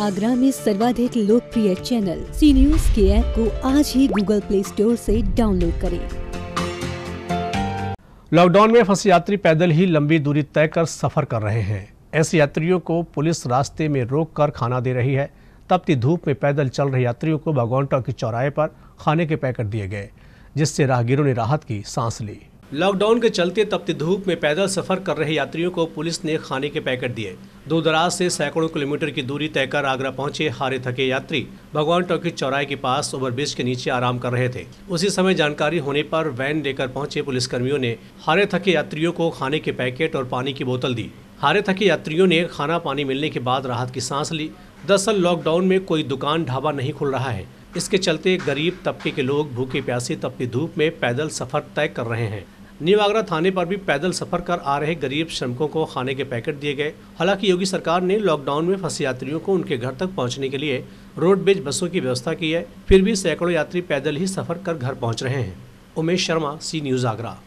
आगरा में सर्वाधिक लोकप्रिय चैनल सी न्यूज के ऐप को आज ही गूगल प्ले स्टोर से डाउनलोड करें लॉकडाउन में फंसे यात्री पैदल ही लंबी दूरी तय कर सफर कर रहे हैं ऐसे यात्रियों को पुलिस रास्ते में रोक कर खाना दे रही है तपती धूप में पैदल चल रहे यात्रियों को भगवान की के चौराहे पर खाने के पैकेट दिए गए जिससे राहगीरों ने राहत की सांस ली लॉकडाउन के चलते तपती धूप में पैदल सफर कर रहे यात्रियों को पुलिस ने खाने के पैकेट दिए दूर दराज से सैकड़ों किलोमीटर की दूरी तय कर आगरा पहुंचे हारे थके यात्री भगवान टॉकी चौराहे के पास ओवरब्रिज के नीचे आराम कर रहे थे उसी समय जानकारी होने पर वैन लेकर पहुंचे पुलिसकर्मियों ने हारे थके यात्रियों को खाने के पैकेट और पानी की बोतल दी हारे थके यात्रियों ने खाना पानी मिलने के बाद राहत की सांस ली दरअसल लॉकडाउन में कोई दुकान ढाबा नहीं खुल रहा है इसके चलते गरीब तबके के लोग भूखे प्यासे तपती धूप में पैदल सफर तय कर रहे हैं न्यू आगरा थाने पर भी पैदल सफर कर आ रहे गरीब श्रमिकों को खाने के पैकेट दिए गए हालांकि योगी सरकार ने लॉकडाउन में फंसे यात्रियों को उनके घर तक पहुंचने के लिए रोडवेज बसों की व्यवस्था की है फिर भी सैकड़ों यात्री पैदल ही सफर कर घर पहुंच रहे हैं उमेश शर्मा सी न्यूज़ आगरा